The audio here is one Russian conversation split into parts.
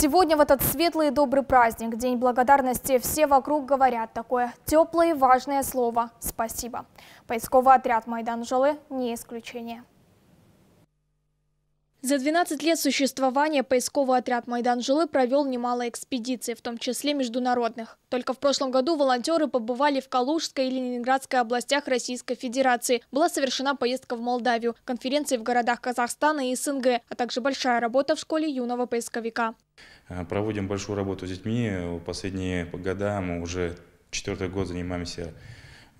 Сегодня в этот светлый и добрый праздник, День благодарности, все вокруг говорят такое теплое и важное слово «спасибо». Поисковый отряд «Майдан Жолы» не исключение. За 12 лет существования поисковый отряд «Майдан Жилы» провел немало экспедиций, в том числе международных. Только в прошлом году волонтеры побывали в Калужской и Ленинградской областях Российской Федерации. Была совершена поездка в Молдавию, конференции в городах Казахстана и СНГ, а также большая работа в школе юного поисковика. Э, проводим большую работу с детьми. Последние года мы уже четвертый год занимаемся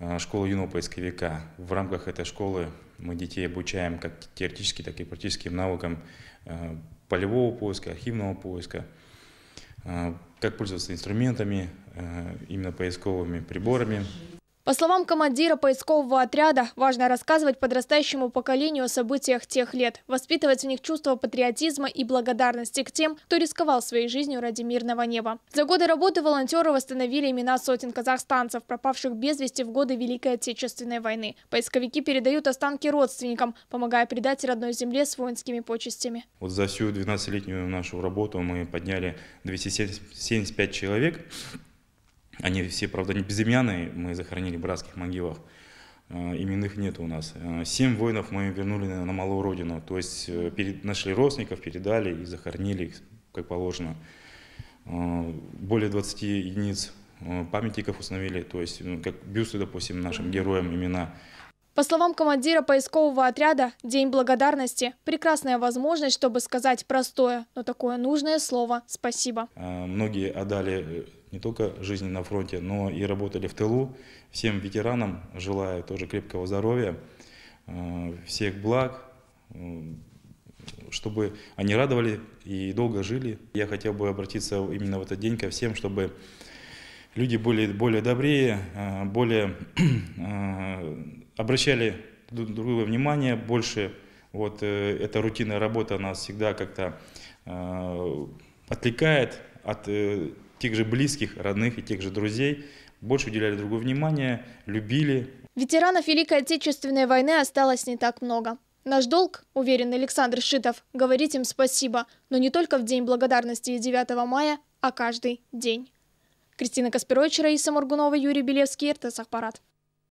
Э, школу юного поисковика. В рамках этой школы мы детей обучаем как теоретически, так и практическим навыкам э, полевого поиска, архивного поиска, э, как пользоваться инструментами, именно поисковыми приборами. По словам командира поискового отряда, важно рассказывать подрастающему поколению о событиях тех лет, воспитывать в них чувство патриотизма и благодарности к тем, кто рисковал своей жизнью ради мирного неба. За годы работы волонтеры восстановили имена сотен казахстанцев, пропавших без вести в годы Великой Отечественной войны. Поисковики передают останки родственникам, помогая предать родной земле с воинскими почестями. Вот за всю 12-летнюю нашу работу мы подняли 275 человек. Они все, правда, не безымянные, мы захоронили в братских могилах. Э, именных нет у нас. Э, семь воинов мы вернули на малую родину. То есть э, нашли родственников, передали и захоронили их, как положено. Более 20 единиц памятников установили, то есть ну, как бюсты, допустим, нашим героям имена. По словам командира поискового отряда, День благодарности – прекрасная возможность, чтобы сказать простое, но такое нужное слово «спасибо». Многие отдали не только жизни на фронте, но и работали в тылу. Всем ветеранам желаю тоже крепкого здоровья, э, всех благ, э, чтобы они радовали и долго жили. Я хотел бы обратиться именно в этот день ко всем, чтобы люди были более добрее, э, более обращали другое внимание больше. Вот эта рутинная работа нас всегда как-то отвлекает от тех же близких, родных и тех же друзей, больше уделяли другое внимание, любили. Ветеранов Великой Отечественной войны осталось не так много. Наш долг, уверен Александр Шитов, говорить им спасибо, но не только в День Благодарности 9 мая, а каждый день. Кристина Каспирович, Раиса Моргунова, Юрий Белевский, РТС Ахпарат.